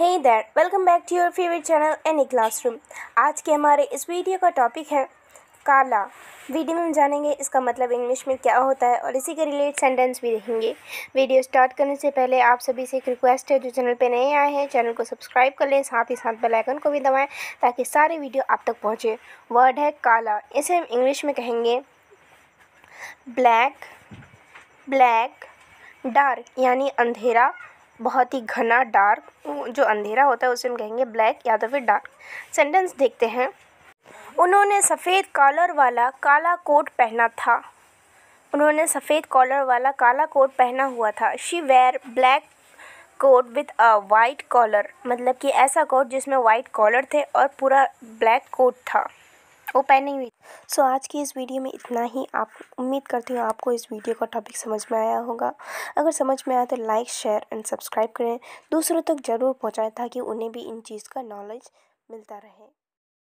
hey there welcome back to your favourite channel any classroom आज के हमारे इस वीडियो का टॉपिक है काला वीडियो में हम जानेंगे इसका मतलब इंग्लिश में क्या होता है और इसी के रिलेट सेंटेंस भी देखेंगे वीडियो स्टार्ट करने से पहले आप सभी से एक रिक्वेस्ट है जो चैनल पे नए आए हैं चैनल को सब्सक्राइब कर लें साथ ही साथ बेलाइकन को भी दबाएँ ताकि सारे वीडियो आप तक पहुँचे वर्ड है काला इसे हम इंग्लिश में कहेंगे ब्लैक ब्लैक डार्क यानी अंधेरा बहुत ही घना डार्क जो अंधेरा होता है उसे हम कहेंगे ब्लैक या तो फिर डार्क सेंटेंस देखते हैं उन्होंने सफ़ेद कॉलर वाला काला कोट पहना था उन्होंने सफ़ेद कॉलर वाला काला कोट पहना हुआ था she wear black coat with a white collar मतलब कि ऐसा कोट जिसमें वाइट कॉलर थे और पूरा ब्लैक कोट था वो पहनी हुई सो आज की इस वीडियो में इतना ही आप उम्मीद करती हूँ आपको इस वीडियो का टॉपिक समझ में आया होगा अगर समझ में आया तो लाइक शेयर एंड सब्सक्राइब करें दूसरों तक ज़रूर पहुँचाएँ ताकि उन्हें भी इन चीज़ का नॉलेज मिलता रहे